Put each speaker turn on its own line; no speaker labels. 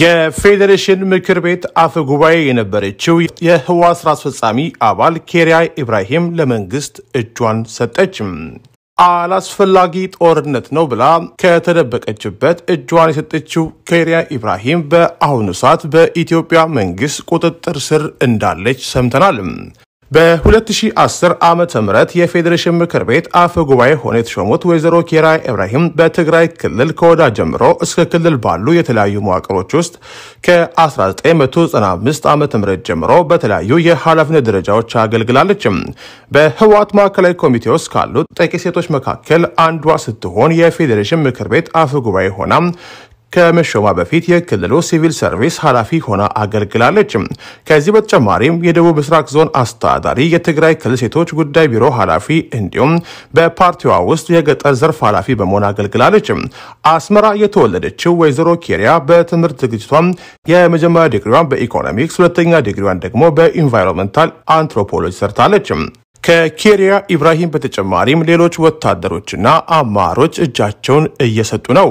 የፌዴሬሽን ምክር ቤት አፈ ጉባኤ የነበረችው የህዋ ስራ አስፈጻሚ አባል ኬሪያ ኢብራሂም ለመንግስት እጇን ሰጠች። አላስፈላጊ ጦርነት ነው ብላ ከተደበቀችበት እጇን የሰጠችው ኬሪያ ኢብራሂም በአሁኑ ሰዓት በኢትዮጵያ መንግስት ቁጥጥር ስር እንዳለች ሰምተናል። በ2010 ዓመተ ምረት የፌዴሬሽን ምክር ቤት አፈ ጉባኤ ሆነው የተሾሙት ወይዘሮ ኬራ ኢብራሂም በትግራይ ክልል ከወዳ ጀምሮ እስከ ክልል ባሉ የተለያዩ መዋቅሮች ውስጥ ከ1995 ዓም ጀምሮ በተለያዩ የኃላፊነት ደረጃዎች አገልግላለች። በህወሓት ማዕከላዊ ኮሚቴ ውስጥ ካሉት ጥቂት ሴቶች መካከል አንዷ ስትሆን የፌዴሬሽን ምክር ቤት አፈ ጉባኤ ሆና ከመሾማ በፊት የክልሉ ሲቪል ሰርቪስ ኃላፊ ሆና አገልግላለች። ከዚህ በተጨማሪም የደቡብ ምስራቅ ዞን አስተዳዳሪ፣ የትግራይ ክልል ሴቶች ጉዳይ ቢሮ ኃላፊ እንዲሁም በፓርቲዋ ውስጥ የገጠር ዘርፍ ኃላፊ በመሆን አገልግላለች። አስመራ የተወለደችው ወይዘሮ ኬሪያ በትምህርት ዝግጅቷ የመጀመሪያ ዲግሪዋን በኢኮኖሚክስ፣ ሁለተኛ ዲግሪዋን ደግሞ በኢንቫይሮንመንታል አንትሮፖሎጂ ሰርታለች። ከኬሪያ ኢብራሂም በተጨማሪም ሌሎች ወታደሮችና አማሮች እጃቸውን እየሰጡ ነው።